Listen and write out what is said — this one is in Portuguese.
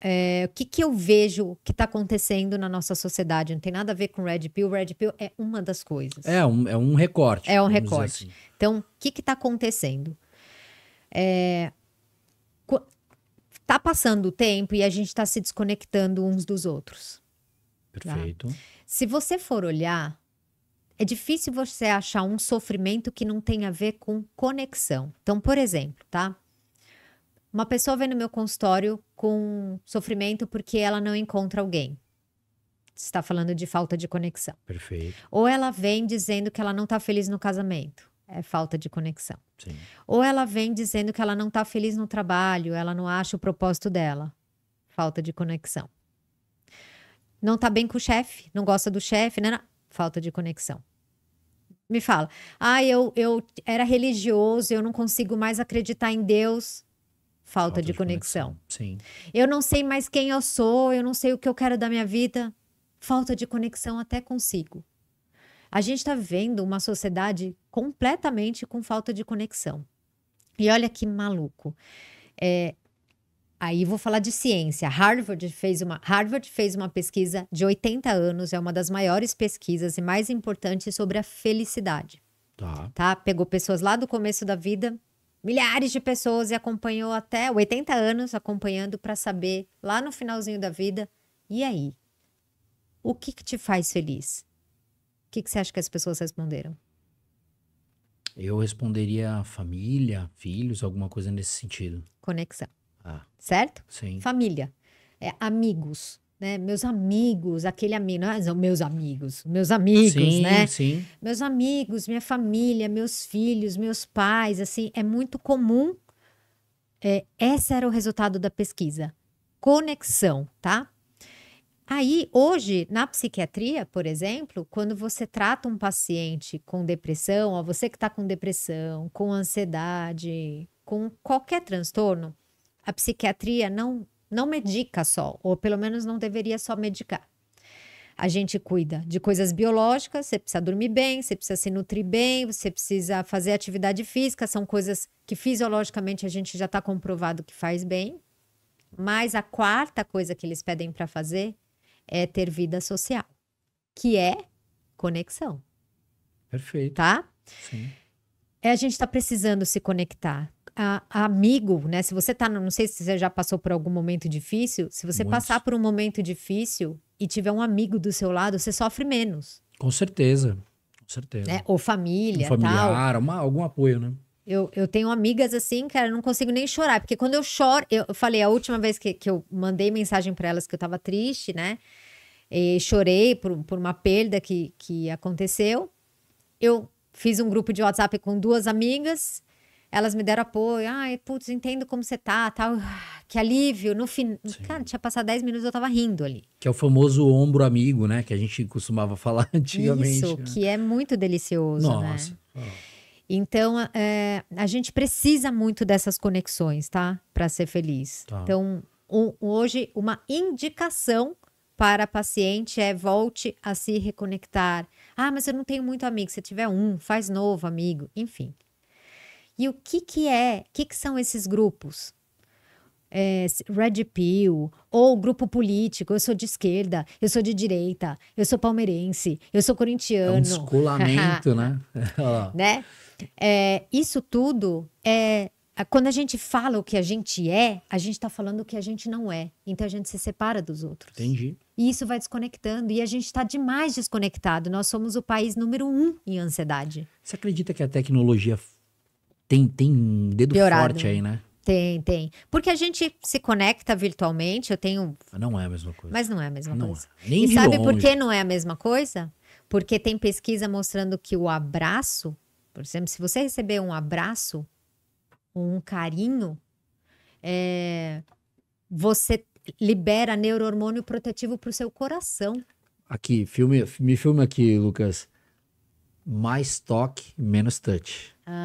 é, o que, que eu vejo que está acontecendo na nossa sociedade. Não tem nada a ver com Red Pill. Red Pill é uma das coisas. É um, é um recorte. É um recorte. Assim. Então, o que está acontecendo? É, tá passando o tempo e a gente está se desconectando uns dos outros. Tá? Perfeito. Tá? Se você for olhar, é difícil você achar um sofrimento que não tem a ver com conexão. Então, por exemplo, tá? Uma pessoa vem no meu consultório com sofrimento porque ela não encontra alguém. Está falando de falta de conexão. Perfeito. Ou ela vem dizendo que ela não está feliz no casamento. É falta de conexão. Sim. Ou ela vem dizendo que ela não está feliz no trabalho, ela não acha o propósito dela. Falta de conexão. Não está bem com o chefe, não gosta do chefe, né? Falta de conexão me fala, ah, eu, eu era religioso, eu não consigo mais acreditar em Deus. Falta, Falta de, de conexão. conexão. Sim. Eu não sei mais quem eu sou, eu não sei o que eu quero da minha vida. Falta de conexão até consigo. A gente está vendo uma sociedade completamente com falta de conexão. E olha que maluco. É, aí vou falar de ciência. Harvard fez, uma, Harvard fez uma pesquisa de 80 anos, é uma das maiores pesquisas e mais importantes sobre a felicidade. Tá. tá? Pegou pessoas lá do começo da vida milhares de pessoas e acompanhou até 80 anos acompanhando para saber lá no finalzinho da vida. E aí? O que, que te faz feliz? O que, que você acha que as pessoas responderam? Eu responderia família, filhos, alguma coisa nesse sentido. Conexão. Ah. Certo? Sim. Família. É, amigos né? Meus amigos, aquele amigo, não, é, meus amigos, meus amigos, sim, né? Sim. Meus amigos, minha família, meus filhos, meus pais, assim, é muito comum. É, esse era o resultado da pesquisa. Conexão, tá? Aí, hoje, na psiquiatria, por exemplo, quando você trata um paciente com depressão, ó, você que está com depressão, com ansiedade, com qualquer transtorno, a psiquiatria não não medica só, ou pelo menos não deveria só medicar. A gente cuida de coisas biológicas, você precisa dormir bem, você precisa se nutrir bem, você precisa fazer atividade física, são coisas que fisiologicamente a gente já está comprovado que faz bem. Mas a quarta coisa que eles pedem para fazer é ter vida social, que é conexão. Perfeito. Tá? Sim. É, a gente está precisando se conectar a, amigo, né? Se você tá, não sei se você já passou por algum momento difícil, se você Muitos. passar por um momento difícil e tiver um amigo do seu lado, você sofre menos. Com certeza, com certeza. É, ou família, um familiar, tal. Uma, algum apoio, né? Eu, eu tenho amigas assim, cara, eu não consigo nem chorar, porque quando eu choro, eu falei a última vez que, que eu mandei mensagem para elas que eu tava triste, né? E chorei por, por uma perda que, que aconteceu. Eu fiz um grupo de WhatsApp com duas amigas elas me deram apoio. Ai, putz, entendo como você tá, tal. Que alívio. No fim, cara, tinha passado 10 minutos, eu tava rindo ali. Que é o famoso ombro amigo, né? Que a gente costumava falar antigamente. Isso, né? que é muito delicioso, né. Nossa. né? Então, é, a gente precisa muito dessas conexões, tá? Para ser feliz. Tá. Então, um, hoje, uma indicação para a paciente é volte a se reconectar. Ah, mas eu não tenho muito amigo. Se tiver um, faz novo amigo. Enfim, e o que, que é, o que, que são esses grupos? É, Red Pill, ou grupo político, eu sou de esquerda, eu sou de direita, eu sou palmeirense, eu sou corintiano. É um descolamento, né? né? É, isso tudo é. Quando a gente fala o que a gente é, a gente está falando o que a gente não é. Então a gente se separa dos outros. Entendi. E isso vai desconectando. E a gente está demais desconectado. Nós somos o país número um em ansiedade. Você acredita que a tecnologia tem, tem um dedo Piorado. forte aí, né? Tem, tem. Porque a gente se conecta virtualmente, eu tenho. Não é a mesma coisa. Mas não é a mesma não coisa. É. Nem e sabe longe. por que não é a mesma coisa? Porque tem pesquisa mostrando que o abraço, por exemplo, se você receber um abraço, um carinho, é, você libera neurohormônio protetivo para o seu coração. Aqui, filme, me filma aqui, Lucas. Mais toque, menos touch. Ah.